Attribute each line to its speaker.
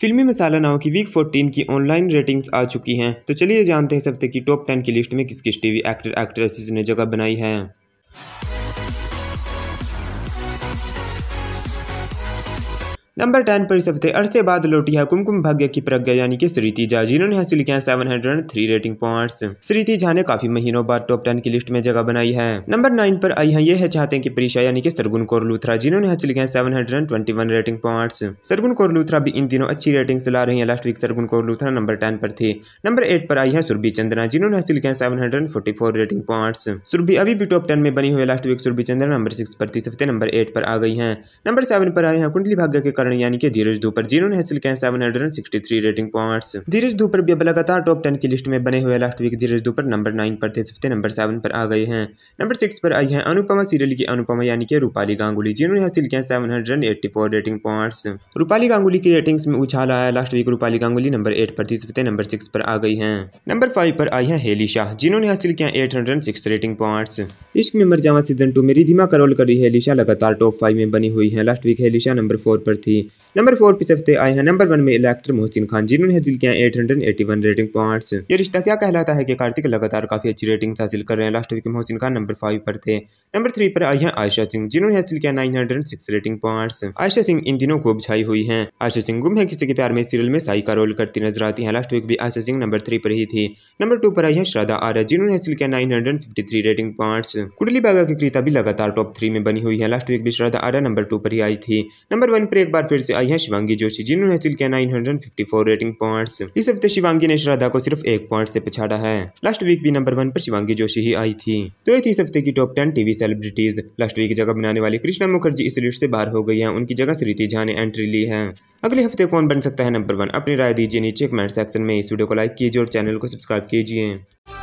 Speaker 1: फिल्मी मसाला नाव की वीक 14 की ऑनलाइन रेटिंग्स आ चुकी हैं तो चलिए जानते हैं इस हफ्ते की टॉप 10 की लिस्ट में किस किस टीवी एक्टर एक्ट्रेसेस ने जगह बनाई है नंबर टेन पर इस हफ्ते अरसे बाद लौटी है कुमकुम भाग्य की प्रज्ञा यानी कि श्रीति झा जिन्होंने हासिल किया seven hundred three rating points Shriti Jha ने काफी महीनों बाद टॉप टेन की लिस्ट में जगह बनाई है नंबर नाइन पर आई है ये है चाहते हैं कि परीक्षा यानी कि सरगुन कौर लूथरा जिन्होंने हासिल किया seven hundred twenty one rating points Sargun Kaur Luthra भी इन दिनों अच्छी से ला रही है last week Sargun Kaur Luthra number ten पर थी नंबर एट पर आई है सुरभि चंद्रा जिन्होंने हासिल किया seven hundred forty four rating points Surbhi अभी भी टॉप टेन में बनी हुई last week Surbhi Chandra number six पर थी हफ्ते नंबर एट पर आ गई है नंबर सेवन पर आई है कुंडली भाग्य के करण यानी कि धीरज धूपर जिन्होंने हासिल किया seven hundred sixty three rating points Dheeraj Dhoopar भी अब लगातार टॉप टेन की लिस्ट में बने हुए last week Dheeraj Dhoopar number nine पर थे सबसे नंबर सेवन पर आ गए हैं नंबर सिक्स पर आई है अनुपमा सीरियल की अनुपमा यानी कि रूपाली गांगुली जिन्होंने हासिल किया seven hundred eighty four rating points Rupali Ganguly की रेटिंग्स में उछाल आया last week Rupali Ganguly number eight पर थी सबसे नंबर सिक्स पर आ गई है नंबर फाइव पर आई है हेली शाह जिन्होंने हासिल किया eight hundred six rating points इश्क में मर जावा सीजन टू में का रोल कर रही है लिशा लगातार टॉप फाइव में बनी हुई है लास्ट वीक है लिशा नंबर फोर पर थी नंबर फोर पे सबसे आए हैं नंबर वन में इलेक्टर मोहसिन खान जिन्होंने हासिल किया eight hundred eighty one rating points ये रिश्ता क्या कहलाता है कि कार्तिक लगातार काफी अच्छी रेटिंग हासिल कर रहे हैं last week Mohsin Khan number five पर थे नंबर थ्री पर आई है आयशा सिंह जिन्होंने हासिल किया nine hundred six rating points Ayesha Singh इन दिनों खूब छाई हुई है आयशा सिंह गुम है किसी के प्यार में सीरियल में साई का रोल करती नजर आती है लास्ट वीक भी आयशा सिंह नंबर थ्री पर ही थी नंबर टू पर आई है श्रद्धा आर्य जिन्होंने हासिल किया nine hundred fifty three rating points Kundali बागा की कृता भी लगातार टॉप थ्री में बनी हुई है लास्ट वीक भी श्रद्धा नंबर टू पर ही आई थी नंबर वन पर एक बार फिर से आई है शिवांगी जोशी जिन्होंने हासिल किया नाइन रेटिंग पॉइंट इस हफ्ते शिवांगी ने श्रद्धा को सिर्फ एक पॉइंट से पिछाड़ा है लास्ट वीक भी नंबर वन पर शिवांगी जोशी ही आई थी तो ये थी इस हफ्ते की top ten TV celebrities last week की जगह बनाने वाली कृष्णा मुखर्जी इस लिस्ट से बाहर हो गई है उनकी जगह स्रीति झा ने एंट्री ली है अगले हफ्ते कौन बन सकता है नंबर वन अपनी राय दीजिए नीचे कमेंट सेक्शन में इस वीडियो को लाइक कीजिए और चैनल को सब्सक्राइब कीजिए